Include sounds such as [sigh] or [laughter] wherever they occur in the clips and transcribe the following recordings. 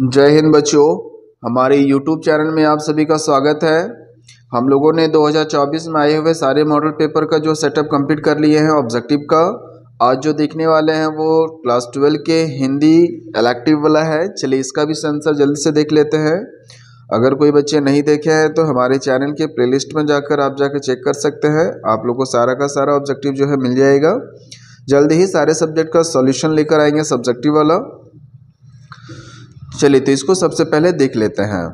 जय हिंद बच्चों हमारे YouTube चैनल में आप सभी का स्वागत है हम लोगों ने 2024 में आए हुए सारे मॉडल पेपर का जो सेटअप कंप्लीट कर लिए हैं ऑब्जेक्टिव का आज जो देखने वाले हैं वो क्लास ट्वेल्व के हिंदी एलेक्टिव वाला है चलिए इसका भी सेंसर जल्दी से देख लेते हैं अगर कोई बच्चे नहीं देखे हैं तो हमारे चैनल के प्लेलिस्ट में जाकर आप जाकर चेक कर सकते हैं आप लोग को सारा का सारा ऑब्जेक्टिव जो है मिल जाएगा जल्दी ही सारे सब्जेक्ट का सॉल्यूशन लेकर आएंगे सब्जेक्टिव वाला चलिए तो इसको सबसे पहले देख लेते हैं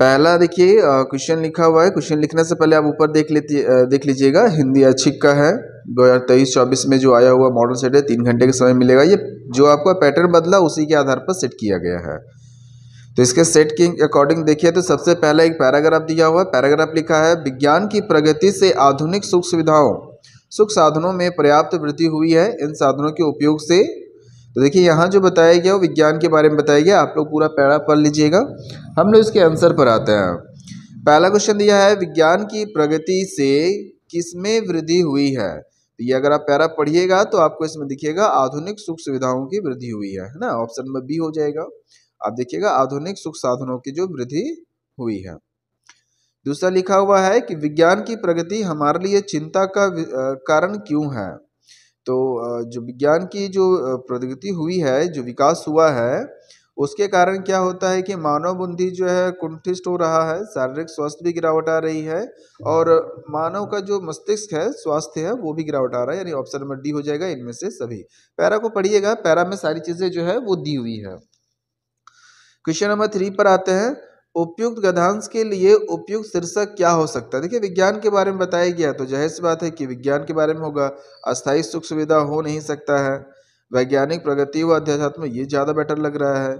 पहला देखिए क्वेश्चन लिखा हुआ है क्वेश्चन लिखने से पहले आप ऊपर देख लेती देख लीजिएगा हिंदी अच्छिक का है दो हज़ार तेईस चौबीस में जो आया हुआ मॉडल सेट है तीन घंटे का समय मिलेगा ये जो आपका पैटर्न बदला उसी के आधार पर सेट किया गया है तो इसके सेट के अकॉर्डिंग देखिए तो सबसे पहला एक पैराग्राफ दिया हुआ है पैराग्राफ लिखा है विज्ञान की प्रगति से आधुनिक सुख सुविधाओं सुख साधनों में पर्याप्त वृद्धि हुई है इन साधनों के उपयोग से तो देखिए यहाँ जो बताया गया वो विज्ञान के बारे में बताया गया आप लोग पूरा पैरा पढ़ लीजिएगा हम लोग इसके आंसर पर आते हैं पहला क्वेश्चन दिया है विज्ञान की प्रगति से किसमें वृद्धि हुई है तो ये अगर आप पैरा पढ़िएगा तो आपको इसमें दिखेगा आधुनिक सुख सुविधाओं की वृद्धि हुई है है ना ऑप्शन नंबर बी हो जाएगा आप देखिएगा आधुनिक सुख साधनों की जो वृद्धि हुई है दूसरा लिखा हुआ है कि विज्ञान की प्रगति हमारे लिए चिंता का कारण क्यों है तो जो विज्ञान की जो प्रगति हुई है जो विकास हुआ है उसके कारण क्या होता है कि मानव बुद्धि जो है कुंठिष्ट हो रहा है शारीरिक स्वास्थ्य भी गिरावट आ रही है और मानव का जो मस्तिष्क है स्वास्थ्य है वो भी गिरावट आ रहा है यानी ऑप्शन नंबर डी हो जाएगा इनमें से सभी पैरा को पढ़िएगा पैरा में सारी चीज़ें जो है वो दी हुई है क्वेश्चन नंबर थ्री पर आते हैं उपयुक्त गधांश के लिए उपयुक्त शीर्षक क्या हो सकता है देखिए विज्ञान के बारे में बताया गया तो जाहिर सी बात है कि विज्ञान के बारे में होगा अस्थायी सुख सुविधा हो नहीं सकता है वैज्ञानिक प्रगति व अध्यात्म ये ज़्यादा बेटर लग रहा है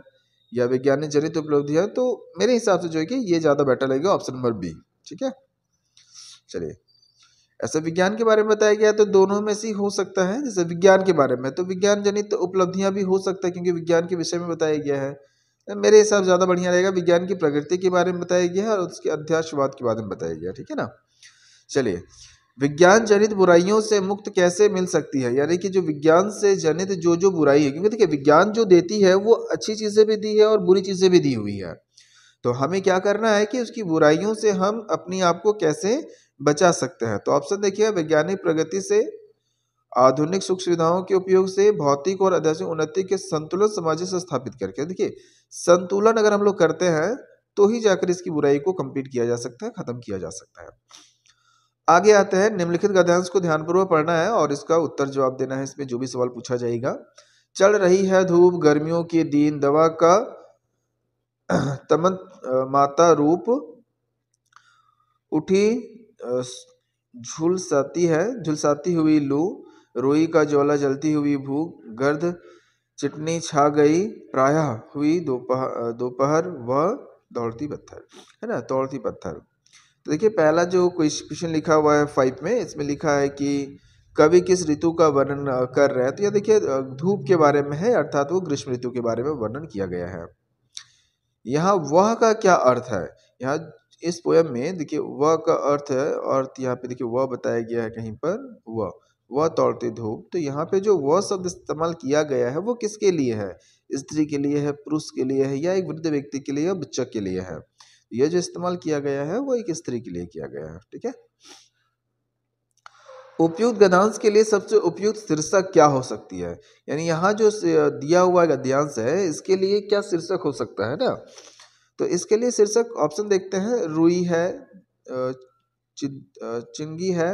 या वैज्ञानिक जनित उपलब्धियाँ तो मेरे हिसाब से जो है कि ये ज़्यादा बेटर लगेगा ऑप्शन नंबर बी ठीक है चलिए ऐसा विज्ञान के बारे में बताया गया तो दोनों में से हो सकता है जैसे विज्ञान के बारे में तो विज्ञान जनित उपलब्धियां भी हो सकता है क्योंकि विज्ञान के विषय में बताया गया है मेरे हिसाब से ज़्यादा बढ़िया रहेगा विज्ञान की प्रकृति के बारे में बताया गया और उसके अध्यासवाद के बारे में बताया गया ठीक है ना चलिए विज्ञान जनित बुराइयों से मुक्त कैसे मिल सकती है यानी कि जो विज्ञान से जनित जो जो बुराई है क्योंकि देखिए विज्ञान जो देती है वो अच्छी चीज़ें भी दी है और बुरी चीज़ें भी दी हुई है तो हमें क्या करना है कि उसकी बुराइयों से हम अपने आप को कैसे बचा सकते हैं तो ऑप्शन देखिए वैज्ञानिक प्रगति से आधुनिक सुख सुविधाओं के उपयोग से भौतिक और आध्यात्मिक उन्नति के संतुलन समाज से स्थापित करके देखिए संतुलन अगर हम लोग करते हैं तो ही जाकर इसकी बुराई को कंप्लीट किया जा सकता है खत्म किया जा सकता है आगे आते हैं निम्नलिखित गद्यांश को ध्यानपूर्वक पढ़ना है और इसका उत्तर जवाब देना है इसमें जो भी सवाल पूछा जाएगा चल रही है धूप गर्मियों के दिन दवा का [clears throat] तमन माता रूप उठी झुलसाती है झुलसाती हुई लू रोई का ज्वाला जलती हुई भूख गर्द चिटनी छा गई प्रायः हुई दोपहर दोपहर व दौड़ती पत्थर है ना दौड़ती पत्थर तो देखिए पहला जो क्वेश्चन लिखा हुआ है फाइव में इसमें लिखा है कि कवि किस ऋतु का वर्णन कर रहे हैं तो यह देखिए धूप के बारे में है अर्थात वो ग्रीष्म ऋतु के बारे में वर्णन किया गया है यहाँ वह का क्या अर्थ है यहाँ इस पोयम में देखिए वह का अर्थ है अर्थ यहाँ पे देखिए वह बताया गया है कहीं पर वह वह तोड़ती धूप तो यहाँ पे जो वह शब्द इस्तेमाल किया गया है वो किसके लिए है स्त्री के लिए है पुरुष के लिए है या एक वृद्ध व्यक्ति के लिए या बच्चा के लिए है तो यह जो इस्तेमाल किया गया है वो एक स्त्री के लिए किया गया है ठीक है उपयुक्त गदांश के लिए सबसे उपयुक्त शीर्षक क्या हो सकती है यानी यहाँ जो दिया हुआ गद्यांश है इसके लिए क्या शीर्षक हो सकता है ना तो इसके लिए शीर्षक ऑप्शन देखते हैं रुई है चिंगी है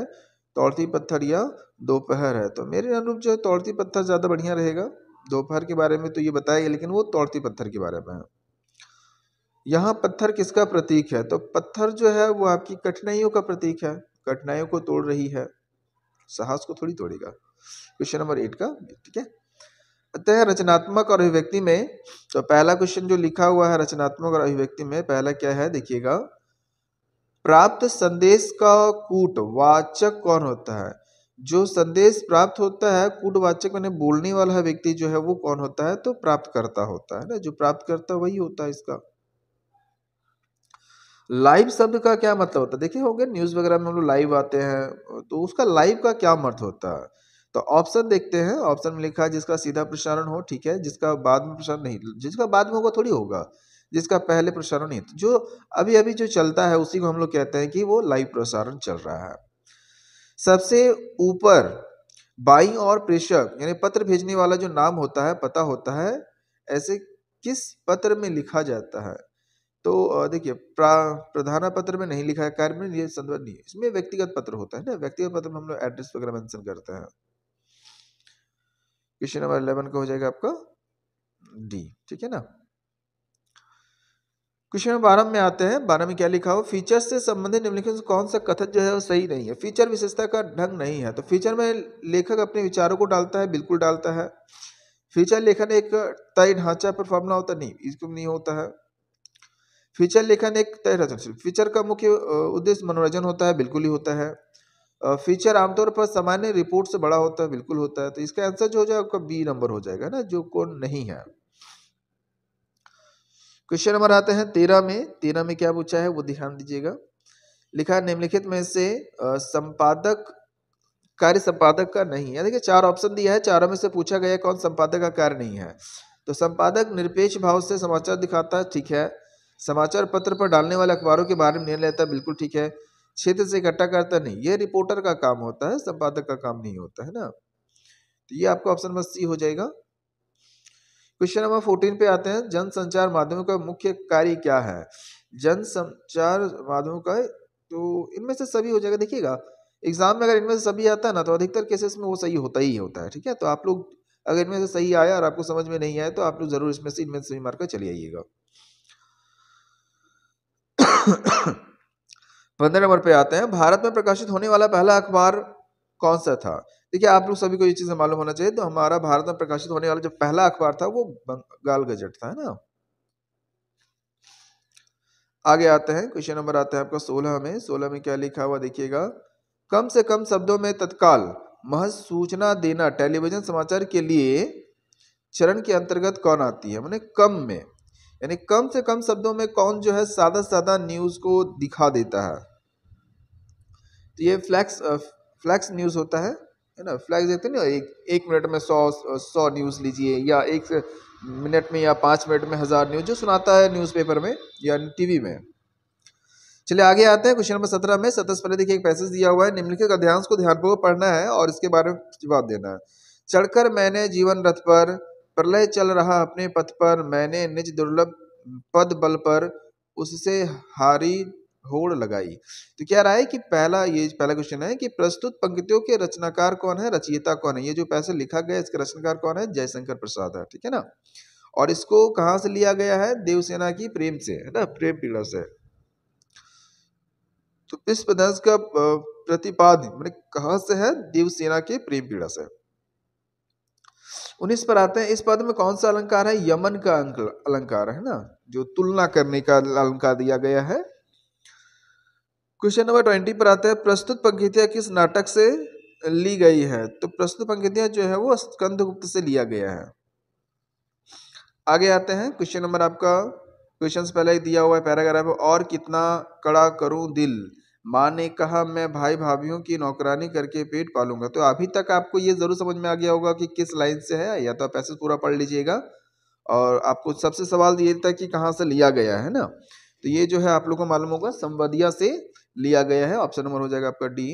तोड़ती पत्थर या दोपहर है तो मेरे अनुरूप जो है तौड़ती पत्थर ज़्यादा बढ़िया रहेगा दोपहर के बारे में तो ये बताएगा लेकिन वो तोड़ती पत्थर के बारे में है यहाँ पत्थर किसका प्रतीक है तो पत्थर जो है वो आपकी कठिनाइयों का प्रतीक है कठिनाइयों को तोड़ रही है साहस को थोड़ी तोड़ेगा क्वेश्चन नंबर एट का ठीक है अतः रचनात्मक और अभिव्यक्ति में तो पहला क्वेश्चन जो लिखा हुआ है रचनात्मक और अभिव्यक्ति में पहला क्या है देखिएगा प्राप्त संदेश का कूटवाचक कौन होता है जो संदेश प्राप्त होता है कूटवाचक मैंने बोलने वाला व्यक्ति जो है वो कौन होता है तो प्राप्त करता होता है ना जो प्राप्त करता वही होता है इसका लाइव शब्द का क्या मतलब होता है देखिए होंगे न्यूज़ वगैरह में हम लोग लाइव आते हैं तो उसका लाइव का क्या मर्थ होता है तो ऑप्शन देखते हैं ऑप्शन में लिखा है जिसका सीधा प्रसारण हो ठीक है जिसका बाद में प्रसारण नहीं जिसका बाद में होगा थोड़ी होगा जिसका पहले प्रसारण था जो अभी अभी जो चलता है उसी को हम लोग कहते हैं कि वो लाइव प्रसारण चल रहा है सबसे ऊपर बाई और प्रेषक यानी पत्र भेजने वाला जो नाम होता है पता होता है ऐसे किस पत्र में लिखा जाता है तो देखिए प्रधान पत्र में नहीं लिखा है कार्य में ये संदर्भ नहीं इसमें व्यक्तिगत पत्र होता है ना व्यक्तिगत पत्र में हम लोग एड्रेस वगैरह मेंशन करते हैं क्वेश्चन नंबर इलेवन का हो जाएगा आपका डी ठीक है ना क्वेश्चन नंबर बारह में आते हैं बारह में क्या लिखा हो फीचर से संबंधित निम्नलिखित कौन सा कथन जो है वो सही नहीं है फीचर विशेषता का ढंग नहीं है तो फीचर में लेखक अपने विचारों को डालता है बिल्कुल डालता है फीचर लेखन एक तय ढांचा पर फॉर्मला होता नहीं इसको नहीं होता है फीचर लेखन एक तय रचनशील फीचर का मुख्य उद्देश्य मनोरंजन होता है बिल्कुल ही होता है फीचर आमतौर पर सामान्य रिपोर्ट से बड़ा होता है बिल्कुल होता है तो इसका आंसर जो हो जाएगा आपका बी नंबर हो जाएगा ना जो कौन नहीं है क्वेश्चन नंबर आते हैं तेरह में तेरह में क्या पूछा है वो ध्यान दीजिएगा लिखा निम्नलिखित में से संपादक कार्य संपादक का नहीं है देखिए चार ऑप्शन दिया है चारों में से पूछा गया कौन संपादक का कार्य नहीं है तो संपादक निरपेक्ष भाव से समाचार दिखाता है ठीक है समाचार पत्र पर डालने वाले अखबारों के बारे में निर्णय लेता बिल्कुल ठीक है क्षेत्र से इकट्ठा करता नहीं ये रिपोर्टर का काम होता है संपादक का काम नहीं होता है ना तो ये आपका ऑप्शन नंबर सी हो जाएगा क्वेश्चन नंबर फोर्टीन पे आते हैं जनसंचार माध्यमों का मुख्य कार्य क्या है जनसंचार माध्यमों का तो इनमें से सभी हो जाएगा देखिएगा एग्जाम में अगर इनमें से सभी आता है ना तो अधिकतर केसेस में वो सही होता ही होता है ठीक है तो आप लोग अगर इनमें से सही आया और आपको समझ में नहीं आया तो आप लोग जरूर इसमें से इनमें से सही मारकर चले आइएगा [coughs] पंद्रह नंबर पे आते हैं भारत में प्रकाशित होने वाला पहला अखबार कौन सा था देखिए आप लोग सभी को ये चीज़ें मालूम होना चाहिए तो हमारा भारत में प्रकाशित होने वाला जो पहला अखबार था वो बंगाल गजट था है ना आगे आते हैं क्वेश्चन नंबर आते हैं आपका सोलह में सोलह में क्या लिखा हुआ देखिएगा कम से कम शब्दों में तत्काल महज सूचना देना टेलीविजन समाचार के लिए चरण के अंतर्गत कौन आती है मैंने कम में यानी कम से कम शब्दों में कौन जो है सादा सादा न्यूज को दिखा देता है तो ये फ्लैक्स फ्लैक्स न्यूज़ होता है है ना फ्लैक्स देखते हैं ना एक एक मिनट में सौ सौ न्यूज़ लीजिए या एक मिनट में या पाँच मिनट में हज़ार न्यूज़ जो सुनाता है न्यूज़पेपर में या टीवी में चलिए आगे आते हैं क्वेश्चन नंबर सत्रह में सत्रह पहले देखिए एक पैसेज दिया हुआ है निम्नलिखित अध्यांश को ध्यानपूर्वक पढ़ना है और इसके बारे में जवाब देना है चढ़कर मैंने जीवन रथ पर प्रलय चल रहा अपने पथ पर मैंने निज दुर्लभ पद बल पर उससे हारी होड़ लगाई तो क्या रहा है कि पहला ये पहला क्वेश्चन है कि प्रस्तुत पंक्तियों के रचनाकार कौन है रचयिता कौन है ये जो पैसे लिखा गया इसका रचनाकार कौन है जयशंकर प्रसाद है ठीक है ना और इसको कहाँ से लिया गया है देवसेना की प्रेम से है ना प्रेम पीड़ा से तो इस पदार्थ का प्रतिपाद मैंने कहा से है देवसेना के प्रेम पीड़ा से उन्नीस पर आते हैं इस पद में कौन सा अलंकार है यमन का अलंकार है ना जो तुलना करने का अलंकार दिया गया है क्वेश्चन नंबर ट्वेंटी पर आते हैं प्रस्तुत पंक्तियाँ किस नाटक से ली गई है तो प्रस्तुत पंक्तियाँ जो है वो स्कंदगुप्त से लिया गया है आगे आते हैं क्वेश्चन नंबर आपका क्वेश्चन पहले ही दिया हुआ है पैराग्राफ और कितना कड़ा करूं दिल माँ ने कहा मैं भाई भाभीियों की नौकरानी करके पेट पालूंगा तो अभी तक आपको ये ज़रूर समझ में आ गया होगा कि किस लाइन से है या तो आप पैसेज पूरा पढ़ लीजिएगा और आपको सबसे सवाल ये था कि कहाँ से लिया गया है ना तो ये जो है आप लोग को मालूम होगा संवदिया से लिया गया है ऑप्शन नंबर हो जाएगा आपका डी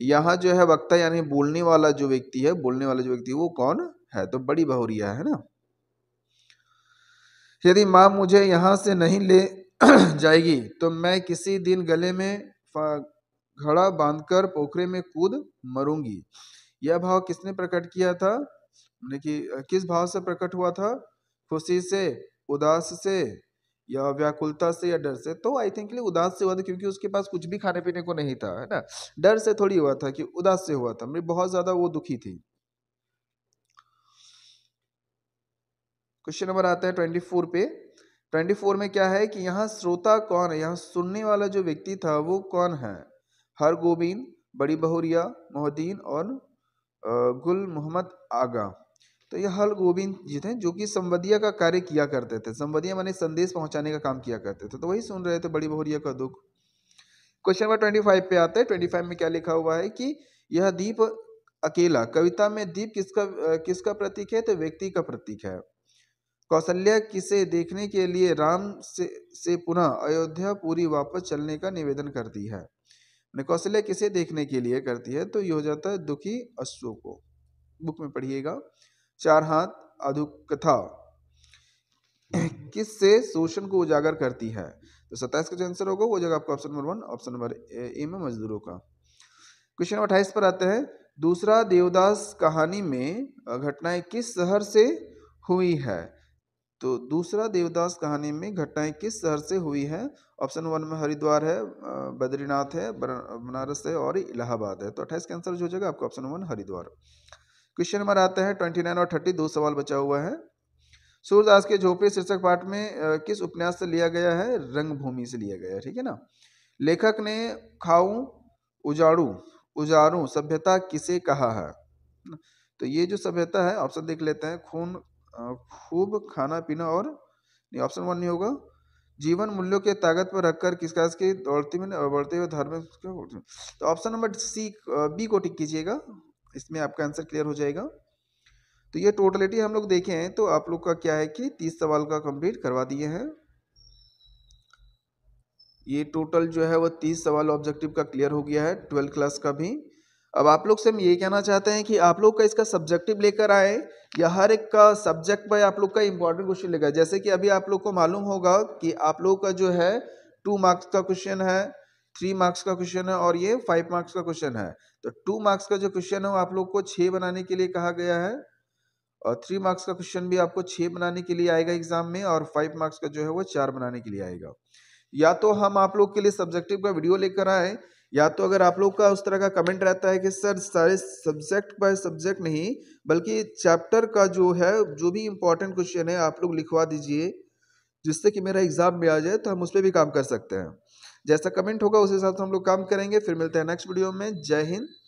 यहाँ जो है वक्ता यानी बोलने वाला जो व्यक्ति है बोलने वाला जो व्यक्ति वो कौन है तो बड़ी बहुरिया है ना यदि माँ मुझे यहाँ से नहीं ले [clears throat] जाएगी तो मैं किसी दिन गले में घड़ा बांधकर पोखरे में कूद मरूंगी यह भाव किसने प्रकट किया था कि किस भाव से प्रकट हुआ था खुशी से उदास से या व्याकुलता से या डर से तो आई थिंक उदास से हुआ था क्योंकि उसके पास कुछ भी खाने पीने को नहीं था है ना डर से थोड़ी हुआ था कि उदास से हुआ था मैं बहुत ज्यादा वो दुखी थी क्वेश्चन नंबर आता है ट्वेंटी फोर पे ट्वेंटी फोर में क्या है कि यहाँ श्रोता कौन है यहाँ सुनने वाला जो व्यक्ति था वो कौन है हर गोविंद बड़ी बहुरिया मोहद्दीन और गुल मोहम्मद आगा तो यह हल गोविंद जी थे जो कि संवदिया का कार्य किया करते थे संवदिया माने संदेश पहुंचाने का काम किया करते थे तो वही सुन रहे थे बड़ी बहुरिया का दुख क्वेश्चन नंबर ट्वेंटी फाइव पे आते हैं ट्वेंटी फाइव में क्या लिखा हुआ है कि यह दीप अकेला कविता में दीप किसका किसका प्रतीक है तो व्यक्ति का प्रतीक है कौशल्या किसे देखने के लिए राम से से पुनः अयोध्या पूरी वापस चलने का निवेदन करती है कौशल्या किसे देखने के लिए करती है तो ये हो जाता है दुखी अश्व को बुक में पढ़िएगा चार हाथ अधुकथा किस से शोषण को उजागर करती है तो सत्ताईस का जो आंसर होगा वो जगह आपका option number one option number A में मजदूरों का क्वेश्चन नंबर अट्ठाईस पर आते हैं दूसरा देवदास कहानी में घटनाएं किस शहर से हुई है तो दूसरा देवदास कहानी में घटनाएं किस शहर से हुई है ऑप्शन वन में हरिद्वार है बद्रीनाथ है बनारस है और इलाहाबाद है तो अट्ठाईस का आंसर जो हो जाएगा आपका option one Haridwar question number आते हैं ट्वेंटी नाइन और थर्टी दो सवाल बचा हुआ है सूरदास के झोपड़ी शीर्षक पाठ में किस उपन्यास से लिया गया है रंगभूमि से लिया गया है ठीक है ना लेखक ने खाऊ उजाड़ू उजारू सभ्यता किसे कहा है तो ये जो सभ्यता है ऑप्शन देख लेते हैं खून खूब खाना पीना और नहीं ऑप्शन वन नहीं होगा जीवन मूल्यों के ताकत पर रखकर किसका दौड़ती में बढ़ते हुए धर्म तो ऑप्शन नंबर सी बी को टिक कीजिएगा इसमें आपका आंसर क्लियर हो जाएगा तो ये टोटलिटी हम लोग देखे हैं तो आप लोग का क्या है कि तीस सवाल का कंप्लीट करवा दिए हैं ये टोटल जो है वो तीस सवाल ऑब्जेक्टिव का क्लियर हो गया है ट्वेल्थ क्लास का भी अब आप लोग से हम ये कहना चाहते हैं कि आप लोग का इसका सब्जेक्टिव लेकर आए या हर एक का सब्जेक्ट पर आप लोग का इम्पोर्टेंट क्वेश्चन लेकर जैसे कि अभी आप लोग को मालूम होगा कि आप लोग का जो है टू मार्क्स का क्वेश्चन है थ्री मार्क्स का क्वेश्चन है और ये फाइव मार्क्स का क्वेश्चन है तो टू मार्क्स का जो क्वेश्चन है वो आप लोग को छः बनाने के लिए कहा गया है और थ्री मार्क्स का क्वेश्चन भी आपको छः बनाने के लिए आएगा एग्जाम में और फाइव मार्क्स का जो है वो चार बनाने के लिए आएगा या तो हम आप लोग के लिए सब्जेक्टिव का वीडियो लेकर आए या तो अगर आप लोग का उस तरह का कमेंट रहता है कि सर सारे सब्जेक्ट बाय सब्जेक्ट नहीं बल्कि चैप्टर का जो है जो भी इम्पोर्टेंट क्वेश्चन है आप लोग लिखवा दीजिए जिससे कि मेरा एग्ज़ाम में आ जाए तो हम उस पर भी काम कर सकते हैं जैसा कमेंट होगा उस हिसाब से हम लोग काम करेंगे फिर मिलते हैं नेक्स्ट वीडियो में जय हिंद